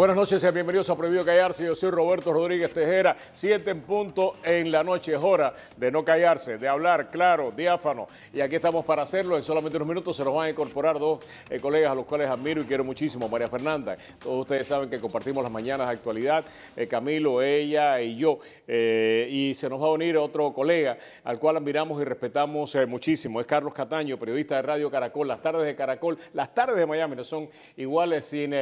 Buenas noches, y bienvenidos a Prohibido Callarse. Yo soy Roberto Rodríguez Tejera, 7 en punto en la noche. Es hora de no callarse, de hablar claro, diáfano. Y aquí estamos para hacerlo. En solamente unos minutos se nos van a incorporar dos eh, colegas a los cuales admiro y quiero muchísimo. María Fernanda, todos ustedes saben que compartimos las mañanas de actualidad. Eh, Camilo, ella y yo. Eh, y se nos va a unir otro colega al cual admiramos y respetamos muchísimo. Es Carlos Cataño, periodista de Radio Caracol. Las tardes de Caracol, las tardes de Miami no son iguales sin,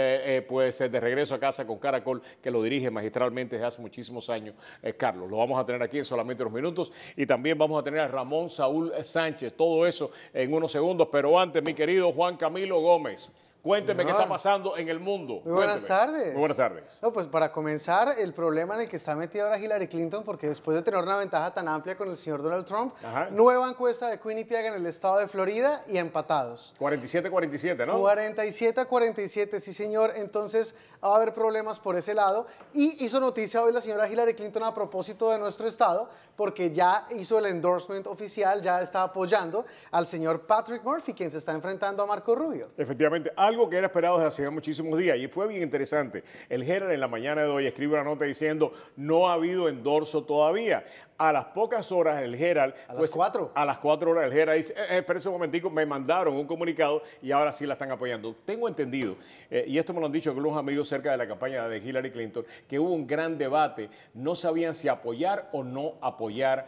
pues, de regreso a casa con Caracol, que lo dirige magistralmente desde hace muchísimos años, eh, Carlos. Lo vamos a tener aquí en solamente unos minutos y también vamos a tener a Ramón Saúl Sánchez. Todo eso en unos segundos, pero antes, mi querido Juan Camilo Gómez. Cuénteme qué está pasando en el mundo. buenas tardes. Muy buenas tardes. No, pues para comenzar, el problema en el que está metida ahora Hillary Clinton, porque después de tener una ventaja tan amplia con el señor Donald Trump, nueva encuesta de Quinnipiac en el estado de Florida y empatados. 47-47, ¿no? 47-47, sí señor. Entonces va a haber problemas por ese lado. Y hizo noticia hoy la señora Hillary Clinton a propósito de nuestro estado, porque ya hizo el endorsement oficial, ya está apoyando al señor Patrick Murphy, quien se está enfrentando a Marco Rubio. Efectivamente, algo que era esperado desde hace muchísimos días y fue bien interesante. El Gerald en la mañana de hoy escribe una nota diciendo no ha habido endorso todavía. A las pocas horas el Gerald. A pues, las cuatro. A las cuatro horas el Gerald dice, eh, eh, espérense un momentico, me mandaron un comunicado y ahora sí la están apoyando. Tengo entendido, eh, y esto me lo han dicho algunos amigos cerca de la campaña de Hillary Clinton, que hubo un gran debate, no sabían si apoyar o no apoyar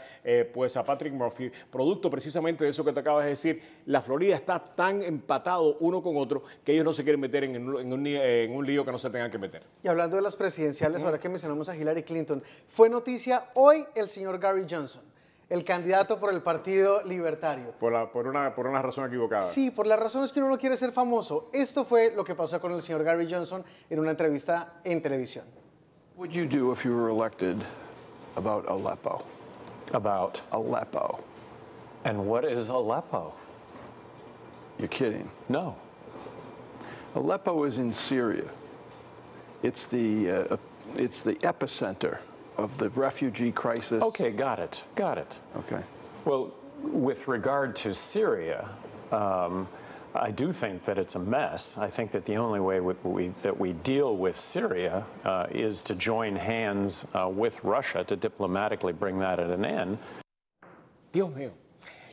pues a Patrick Murphy, producto precisamente de eso que te acabas de decir, la Florida está tan empatado uno con otro que ellos no se quieren meter en, un, lío que no se tengan que meter. Y hablando de las presidenciales, ahora que mencionamos a Hillary Clinton, fue noticia hoy el señor Gary Johnson el candidato por el Partido Libertario. Por, por, una, por una razón equivocada. Sí, por razón razones que uno no quiere ser famoso. Esto fue lo que pasó con el señor Gary Johnson en una entrevista en televisión. What would you do if you were elected about Aleppo? About Aleppo. And what is Aleppo? You're kidding. No. Aleppo is in Syria. It's the, uh, uh, it's the epicenter of the refugee crisis. Okay, got it, got it. Okay. Well, with regard to Syria, um, I do think that it's a mess. I think that the only way we, that we deal with Syria uh, is to join hands uh, with Russia to diplomatically bring that at an end. Dios mío.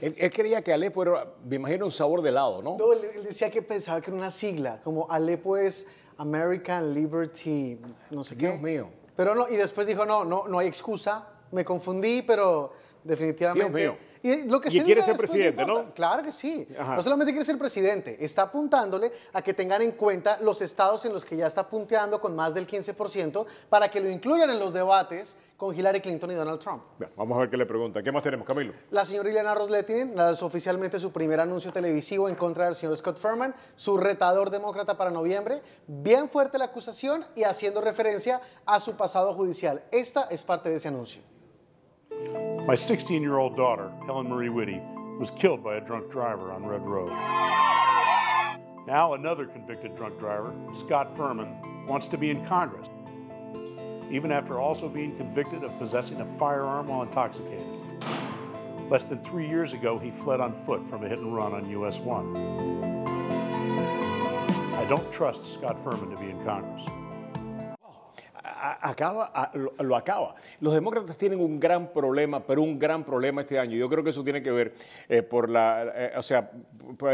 Él, creía que Alepo era, me imagino, un sabor de helado, ¿no? No, él, decía que pensaba que era una sigla, como Alepo es American Liberty, no sé qué. Dios mío. Pero no, y después dijo, no, no, no hay excusa, me confundí, pero definitivamente. Dios Y, lo que quiere ser presidente, ¿no? Claro que sí. No solamente quiere ser presidente, está apuntándole a que tengan en cuenta los estados en los que ya está punteando con más del 15% para que lo incluyan en los debates con Hillary Clinton y Donald Trump. vamos a ver qué le pregunta. ¿Qué más tenemos, Camilo? La señora Ileana Rosletinen lanzó oficialmente su primer anuncio televisivo en contra del señor Scott Furman, su retador demócrata para noviembre. Bien fuerte la acusación y haciendo referencia a su pasado judicial. Esta es parte de ese anuncio. My 16 year old daughter, Helen Marie Whitty, was killed by a drunk driver on Red Road. Now, another convicted drunk driver, Scott Furman, wants to be in Congress, even after also being convicted of possessing a firearm while intoxicated. Less than three years ago, he fled on foot from a hit and run on US 1. I don't trust Scott Furman to be in Congress. acaba, lo acaba. Los demócratas tienen un gran problema, pero un gran problema este año. Yo creo que eso tiene que ver eh, por la, eh, o sea,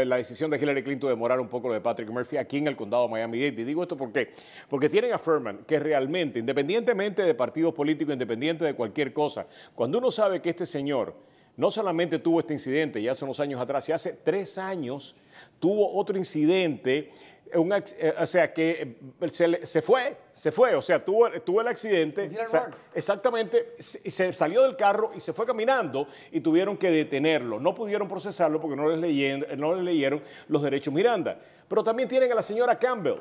la decisión de Hillary Clinton de demorar un poco lo de Patrick Murphy aquí en el condado de Miami-Dade. Y digo esto porque, porque tienen a Furman, que realmente, independientemente de partidos políticos, independiente de cualquier cosa, cuando uno sabe que este señor no solamente tuvo este incidente ya hace unos años atrás, y hace tres años tuvo otro incidente eh, un, eh, o sea, que eh, se, fue, se fue, o sea, tuvo, el accidente, exactamente, se, se, salió del carro y se fue caminando y tuvieron que detenerlo. No pudieron procesarlo porque no les, no les leyeron los derechos Miranda. Pero también tienen a la señora Campbell,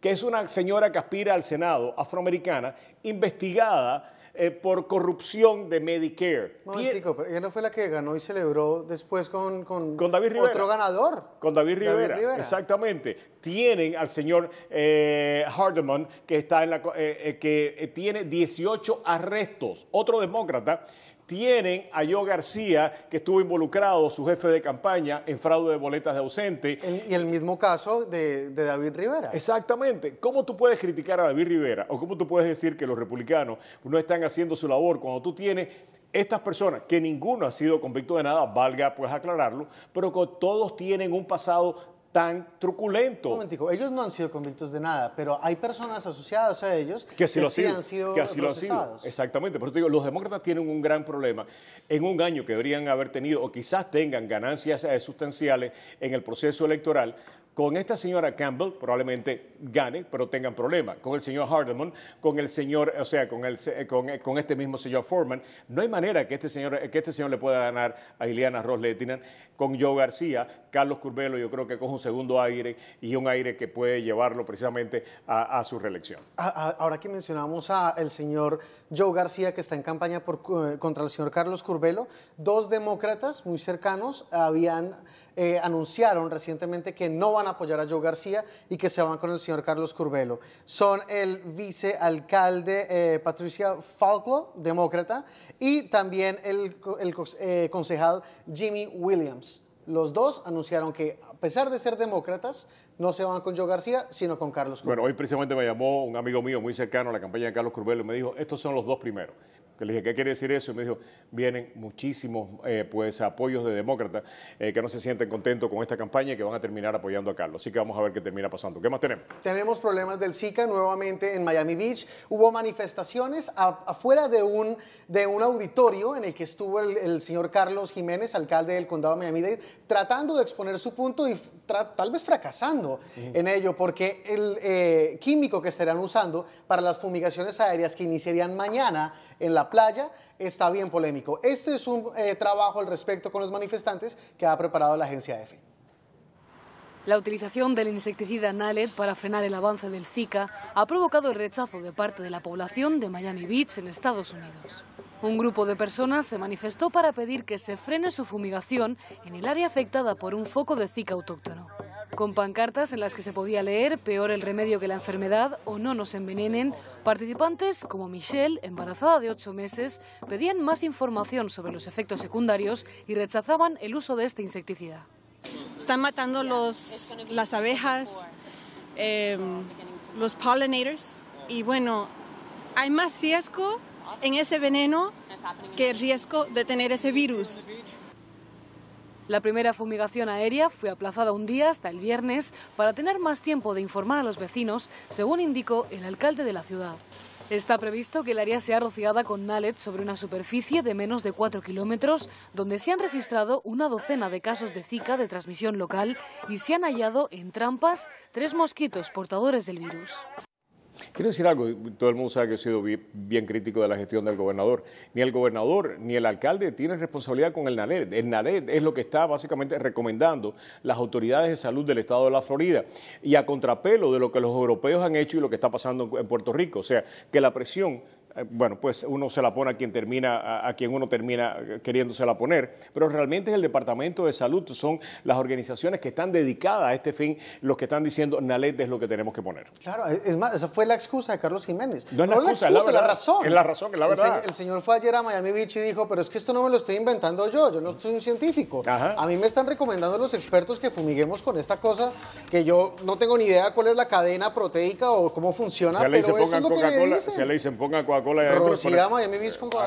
que es una señora que aspira al Senado afroamericana, investigada eh, por corrupción de Medicare. No, pero ella no fue la que ganó y celebró después con, otro ganador. Con David Rivera, exactamente. Tienen al señor eh, Hardeman, que, está en la, eh, eh, que tiene 18 arrestos. Otro demócrata tienen a Yo García, que estuvo involucrado, su jefe de campaña, en fraude de boletas de ausente. y el mismo caso de, de, David Rivera. Exactamente. ¿Cómo tú puedes criticar a David Rivera o cómo tú puedes decir que los republicanos no están haciendo su labor cuando tú tienes estas personas, que ninguno ha sido convicto de nada, valga pues aclararlo, pero que todos tienen un pasado tan truculento. Un ellos no han sido convictos de nada, pero hay personas asociadas a ellos que, sí, lo han sido que Exactamente, por eso digo, los demócratas tienen un gran problema. En un año que deberían haber tenido, o quizás tengan ganancias eh, sustanciales en el proceso electoral, con esta señora Campbell probablemente gane, pero tengan problemas. Con el señor Hardeman, con el señor, o sea, con, el, eh, eh, con, este mismo señor Foreman, no hay manera que este señor, que este señor le pueda ganar a Ileana Ross Con Joe García, Carlos Curbelo, yo creo que coge un segundo aire y un aire que puede llevarlo precisamente a, su reelección. Ahora que mencionamos al señor Joe García, que está en campaña por, eh, contra el señor Carlos Curbelo, dos demócratas muy cercanos habían eh, anunciaron recientemente que no van a apoyar a Joe García y que se van con el señor Carlos Curbelo. Son el vicealcalde eh, Patricia Falco, demócrata, y también el, eh, concejal Jimmy Williams. Los dos anunciaron que a pesar de ser demócratas, no se van con Joe García, sino con Carlos Curbelo. Bueno, hoy precisamente me llamó un amigo mío muy cercano a la campaña de Carlos Curbelo y me dijo, estos son los dos primeros. le dije, ¿qué quiere decir eso? Y me dijo, vienen muchísimos eh, pues, apoyos de demócratas eh, que no se sienten contentos con esta campaña y que van a terminar apoyando a Carlos. Así que vamos a ver qué termina pasando. ¿Qué más tenemos? Tenemos problemas del Zika nuevamente en Miami Beach. Hubo manifestaciones afuera de un, de un auditorio en el que estuvo el, el señor Carlos Jiménez, alcalde del condado de Miami-Dade, tratando de exponer su punto y tal vez fracasando en ello, porque el eh, químico que estarán usando para las fumigaciones aéreas que iniciarían mañana en la playa está bien polémico. Este es un eh, trabajo al respecto con los manifestantes que ha preparado la agencia EFE. La utilización del insecticida Naled para frenar el avance del Zika ha provocado el rechazo de parte de la población de Miami Beach en Estados Unidos. Un grupo de personas se manifestó para pedir que se frene su fumigación en el área afectada por un foco de zika autóctono. Con pancartas en las que se podía leer peor el remedio que la enfermedad o no nos envenenen, participantes como Michelle, embarazada de ocho meses, pedían más información sobre los efectos secundarios y rechazaban el uso de este insecticida. Están matando los, las abejas, em, los pollinators y bueno, hay más riesgo en ese veneno que riesgo de tener ese virus. La primera fumigación aérea fue aplazada un día hasta el viernes para tener más tiempo de informar a los vecinos, según indicó el alcalde de la ciudad. Está previsto que el área sea rociada con NALET sobre una superficie de menos de 4 kilómetros, donde se han registrado una docena de casos de Zika de transmisión local y se han hallado en trampas tres mosquitos portadores del virus. Quiero decir algo, todo el mundo sabe que he sido bien, crítico de la gestión del gobernador. Ni el gobernador ni el alcalde tienen responsabilidad con el NALED. El NALED es lo que está básicamente recomendando las autoridades de salud del estado de la Florida y a contrapelo de lo que los europeos han hecho y lo que está pasando en Puerto Rico. O sea, que la presión eh, bueno, pues uno se la pone a quien termina, a, quien uno termina eh, queriéndosela poner, pero realmente es el Departamento de Salud son las organizaciones que están dedicadas a este fin los que están diciendo, Nalet es lo que tenemos que poner. Claro, es más, esa fue la excusa de Carlos Jiménez. No es la, excusa, es la, razón. Es la razón, es la verdad. El, señor fue ayer a Miami Beach y dijo, pero es que esto no me lo estoy inventando yo, yo no soy un científico. A mí me están recomendando los expertos que fumiguemos con esta cosa que yo no tengo ni idea cuál es la cadena proteica o cómo funciona, pero es lo que Se le dicen, pongan Coca-Cola Coca-Cola ocho adentro.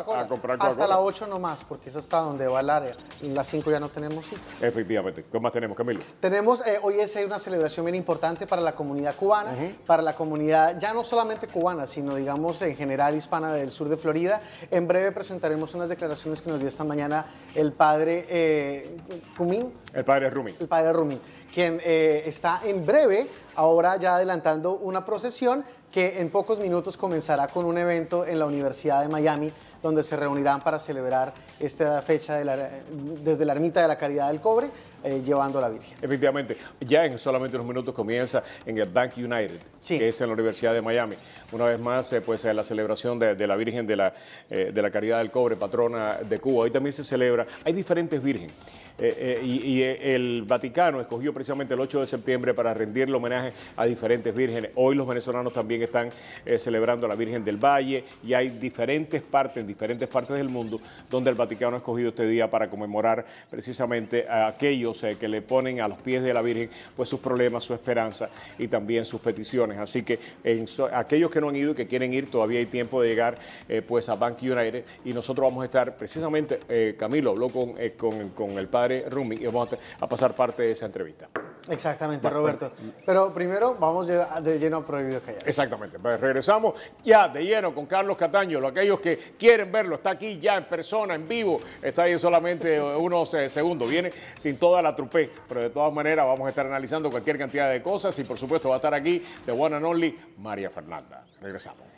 más con hasta la 8 nomás, porque eso hasta donde va el área. Las 5 ya no tenemos Efectivamente. ¿Qué más tenemos, Camilo? Tenemos, eh, hoy es eh, una celebración bien importante para la comunidad cubana, para la comunidad ya no solamente cubana, sino digamos en general hispana del sur de Florida. En breve presentaremos unas declaraciones que nos dio esta mañana el padre Cumín. Eh, el padre Rumi. El padre Rumi, quien está en breve, ahora ya adelantando una procesión que en pocos minutos comenzará con un evento en la Universidad de Miami, donde se reunirán para celebrar esta fecha desde la Ermita de la Caridad del Cobre eh, llevando a la Virgen. Efectivamente, ya en solamente unos minutos comienza en el Bank United, que es en la Universidad de Miami. Una vez más, eh, pues eh, la celebración de, la Virgen de la, de la Caridad del Cobre, patrona de Cuba. Hoy también se celebra, hay diferentes virgen. Y, el Vaticano escogió precisamente el 8 de septiembre para rendirle homenaje a diferentes vírgenes. Hoy los venezolanos también están celebrando a la Virgen del Valle y hay diferentes partes, en diferentes partes del mundo, donde el Vaticano ha escogido este día para conmemorar precisamente a aquellos eh, que le ponen a los pies de la Virgen, pues sus problemas, su esperanza y también sus peticiones. Así que aquellos que no han ido y que quieren ir, todavía hay tiempo de llegar eh, pues a Bank United y nosotros vamos a estar precisamente, eh, Camilo habló con, el padre Rumi y vamos a, pasar parte de esa entrevista. Exactamente, Roberto. Pero primero vamos de lleno a Prohibido Callar. Exactamente, pues, regresamos ya de lleno con Carlos Cataño, aquellos que quieren verlo, está aquí ya en persona, en vivo, está ahí solamente unos segundos, viene sin toda la trupe pero de todas maneras vamos a estar analizando cualquier cantidad de cosas y por supuesto va a estar aquí de One and Only María Fernanda. Regresamos.